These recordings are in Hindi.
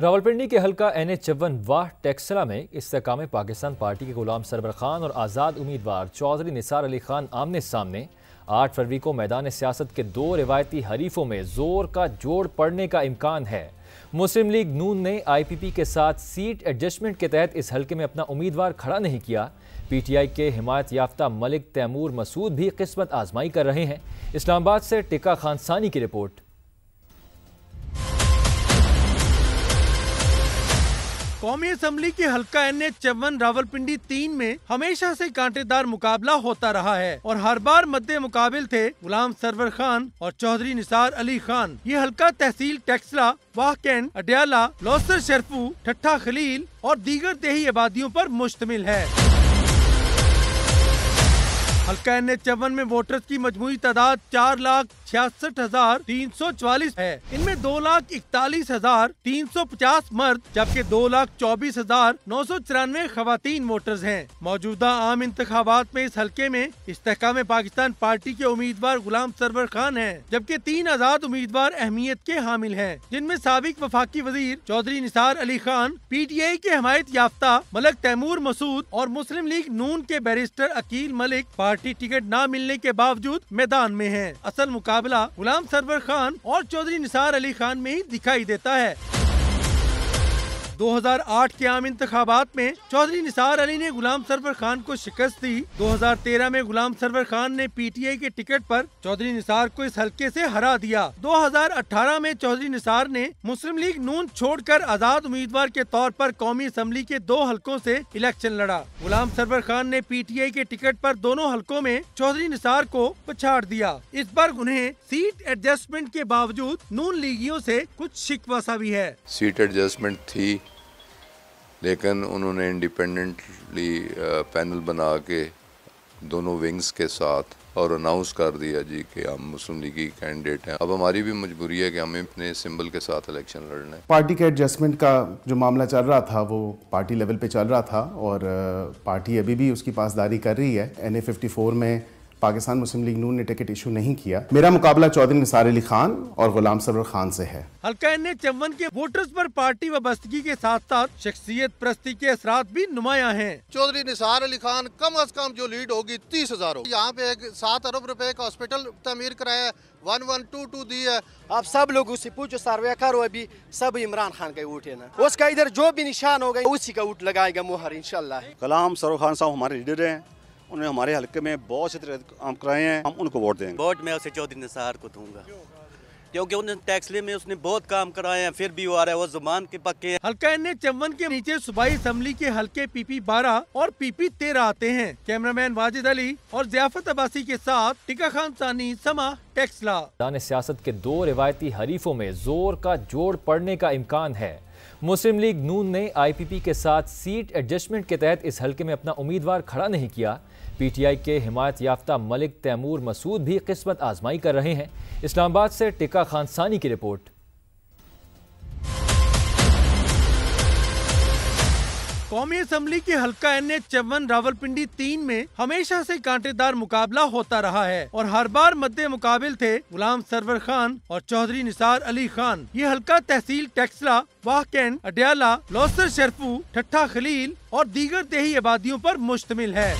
रावलपिंडी के हलका एन एच चौवन वाह टेक्सला में इसका पाकिस्तान पार्टी के गुलाम सरबर खान और आज़ाद उम्मीदवार चौधरी निसार अली खान आमने सामने आठ फरवरी को मैदान सियासत के दो रिवायती हरीफों में जोर का जोड़ पड़ने का इम्कान है मुस्लिम लीग नून ने आईपीपी के साथ सीट एडजस्टमेंट के तहत इस हलके में अपना उम्मीदवार खड़ा नहीं किया पीटीआई के हिमायत याफ्ता मलिक तैमूर मसूद भी किस्मत आजमाई कर रहे हैं इस्लामाबाद से टिका खानसानी की रिपोर्ट कौमी असम्बली के हल्का एन एच चौवन रावल पिंडी तीन में हमेशा से कांटेदार मुकाबला होता रहा है और हर बार मद्दे मुकाबिल थे गुलाम सरवर खान और चौधरी निसार अली खान ये हल्का तहसील वाह कैंड अडयाला लौसर शरफू ठट्ठा खलील और दीगर देही आबादियों पर मुश्तमिल है हल्का एन एच चौवन में वोटर्स की मजमू तादाद चार लाख छियासठ हजार तीन सौ चवालीस है इनमें दो लाख इकतालीस हजार तीन सौ पचास मर्द जबकि दो लाख चौबीस हजार नौ सौ तिरानवे खातन वोटर्स हैं मौजूदा आम इंतबात में इस हल्के में इस्तेकाम पाकिस्तान पार्टी के उम्मीदवार गुलाम सरवर खान हैं जबकि तीन आजाद उम्मीदवार अहमियत के हामिल हैं जिनमें सबक वफाकी वजीर Chaudhry Nisar Ali Khan P T I के हमायत याफ्ता मलक तैमूर मसूद और मुस्लिम लीग नून के barrister Aqeel Malik party ticket न मिलने के बावजूद मैदान में है असल मुकाम मुकाबला गुलाम सरवर खान और चौधरी निसार अली खान में ही दिखाई देता है 2008 के आम इंतबात में चौधरी निसार अली ने गुलाम सरवर खान को शिकस्त दी 2013 में गुलाम सरवर खान ने पीटीआई के टिकट पर चौधरी निसार को इस हल्के से हरा दिया 2018 में चौधरी निसार ने मुस्लिम लीग नून छोड़कर आजाद उम्मीदवार के तौर पर कौमी असम्बली के दो हलकों से इलेक्शन लड़ा गुलाम सरवर खान ने पीटीआई के टिकट पर दोनों हल्कों में चौधरी निसार को पछाड़ दिया इस पर उन्हें सीट एडजस्टमेंट के बावजूद नून लीगियों से कुछ शिकवासा भी है सीट एडजस्टमेंट थी लेकिन उन्होंने इंडिपेंडेंटली पैनल uh, बना के दोनों विंग्स के साथ और अनाउंस कर दिया जी कि हम मुस्लिम लीग की कैंडिडेट हैं अब हमारी भी मजबूरी है कि हमें अपने सिंबल के साथ इलेक्शन लड़ना है पार्टी के एडजस्टमेंट का जो मामला चल रहा था वो पार्टी लेवल पे चल रहा था और uh, पार्टी अभी भी उसकी पासदारी कर रही है एन ए में पाकिस्तान मुस्लिम लीग नून ने टिकट इशू नहीं किया मेरा मुकाबला चौधरी निसार अली खान और गुलाम सरवर खान से है हल्का ने चौवन के वोटर्स पर पार्टी वाबस्तगी के साथ साथ शख्सियत प्रस्ती के असरा भी नुमाया है चौधरी निसार अली खान कम अज कम जो लीड होगी तीस हजार होगी यहाँ पे एक सात अरब रूपए का हॉस्पिटल तमीर कराया वन वन टू टू दी है आप सब लोग उससे पूछो सर्वे करो अभी सब इमरान खान का वोट है ना उसका इधर जो भी निशान होगा उसी का वोट लगाएगा मोहर इनशाला कलाम सरोफ खान साहब हमारे लीडर हैं उन्होंने हमारे हल्के में बहुत से काम कराए हैं हम उनको वोट देंगे वोट मैं उसे चौधरी निसार को दूंगा क्योंकि उन्हें टैक्सले में उसने बहुत काम कराए हैं फिर भी वो आ रहा है वो जुबान के पक्के हल्का ने चमन के नीचे सुबाई असम्बली के हल्के पीपी बारह और पीपी तेरह आते हैं कैमरामैन वाजिद अली और जियाफत अबासी के साथ टिका खान सानी समा टैक्सला सियासत के दो रिवायती हरीफों में जोर का जोड़ पड़ने का इम्कान है मुस्लिम लीग नून ने आईपीपी के साथ सीट एडजस्टमेंट के तहत इस हलके में अपना उम्मीदवार खड़ा नहीं किया पीटीआई के हिमायत याफ्ता मलिक तैमूर मसूद भी किस्मत आजमाई कर रहे हैं इस्लामाबाद से टिका खान सानी की रिपोर्ट कौमी असम्बली के हल्का एन एच चौवन रावलपिंडी तीन में हमेशा से कांटेदार मुकाबला होता रहा है और हर बार मद्दे मुकाबिल थे गुलाम सरवर खान और चौधरी निसार अली खान ये हल्का तहसील टेक्सला वाहकैन अडयाला लौसर शरफू ठट्ठा खलील और दीगर देही आबादियों पर मुश्तमिल है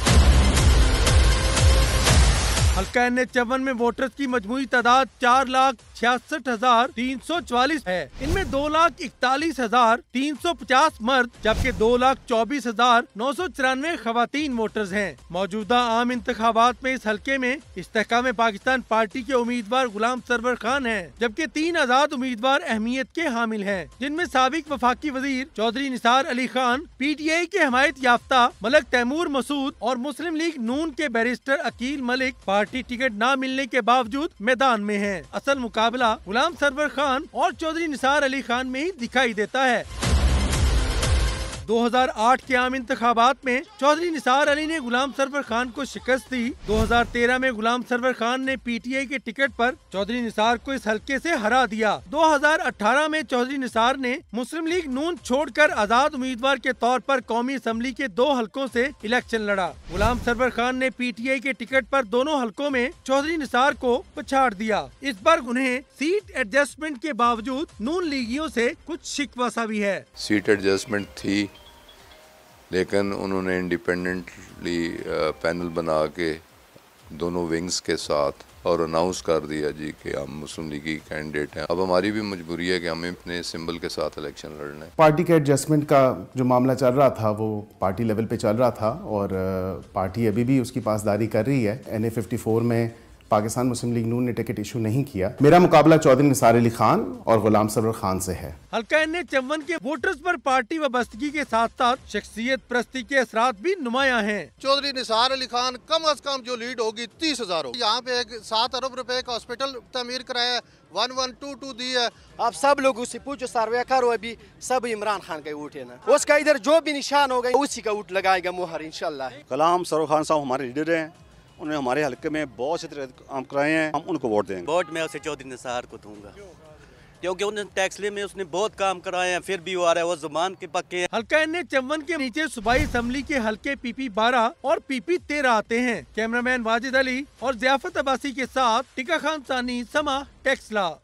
हल्का एन एच चौवन में वोटर्स की मजमू तादाद चार लाख छियासठ हजार तीन सौ चालीस है इनमें दो लाख इकतालीस हजार तीन सौ पचास मर्द जबकि दो लाख चौबीस हजार नौ सौ चौरानवे खातन वोटर्स हैं मौजूदा आम इंतबात में इस हल्के में इस्तेकाम पाकिस्तान पार्टी के उम्मीदवार गुलाम सरवर खान है जबकि तीन आजाद उम्मीदवार अहमियत के हामिल है जिनमें सबक वफाकी वजीर Chaudhry Nisar Ali Khan P T I के हमायत याफ्ता मलक तैमूर मसूद और मुस्लिम लीग नून के barrister Aqeel Malik party ticket न मिलने के बावजूद मैदान में है असल मुका मुकाबला गुलाम सरवर खान और चौधरी निसार अली खान में ही दिखाई देता है 2008 के आम इंतबात में चौधरी निसार अली ने गुलाम सरवर खान को शिकस्त दी 2013 में गुलाम सरवर खान ने पीटीआई के टिकट पर चौधरी निसार को इस हल्के से हरा दिया 2018 में चौधरी निसार ने मुस्लिम लीग नून छोड़कर आजाद उम्मीदवार के तौर पर कौमी असम्बली के दो हलकों से इलेक्शन लड़ा गुलाम सरवर खान ने पी के टिकट आरोप दोनों हल्कों में चौधरी निसार को पछाड़ दिया इस पर उन्हें सीट एडजस्टमेंट के बावजूद नून लीगियों ऐसी कुछ शिकवासा भी है सीट एडजस्टमेंट थी लेकिन उन्होंने इंडिपेंडेंटली पैनल uh, बना के दोनों विंग्स के साथ और अनाउंस कर दिया जी कि हम मुस्लिम लीग की कैंडिडेट हैं अब हमारी भी मजबूरी है कि हमें अपने सिंबल के साथ इलेक्शन लड़ना है पार्टी के एडजस्टमेंट का जो मामला चल रहा था वो पार्टी लेवल पे चल रहा था और uh, पार्टी अभी भी उसकी पासदारी कर रही है एन ए में पाकिस्तान मुस्लिम लीग नून ने टिकट इशू नहीं किया मेरा मुकाबला चौधरी निसार अली खान और गुलाम सरवर खान से है हल्का ने चमन के वोटर्स पर पार्टी वाबस्तगी के साथ साथ शख्सियत प्रस्ती के असरा भी नुमाया है चौधरी निसार अली खान कम अज कम जो लीड होगी तीस हजार होगी यहाँ पे एक सात अरब रुपए का हॉस्पिटल तमीर कराया वन वन टू टू दी है आप सब लोग उससे पूछो सर्वे करो अभी सब इमरान खान का वोट है ना उसका इधर जो भी निशान होगा उसी का वोट लगाएगा मोहर इनशाला कलाम सरो खान साहब हमारे लीडर है उन्होंने हमारे हल्के में बहुत से काम कराए हैं हम उनको वोट देंगे वोट मैं उसे चौधरी निसार को दूंगा क्योंकि उन्होंने टैक्सले में उसने बहुत काम कराए हैं फिर भी वो आ रहा है वो जुबान के पक्के हैं हल्का इन चमन के नीचे सुबह असम्बली के हल्के पीपी बारह और पीपी तेरह आते हैं कैमरामैन वाजिद अली और जियाफत अब्बासी के साथ टिका खान सानी समा टैक्सला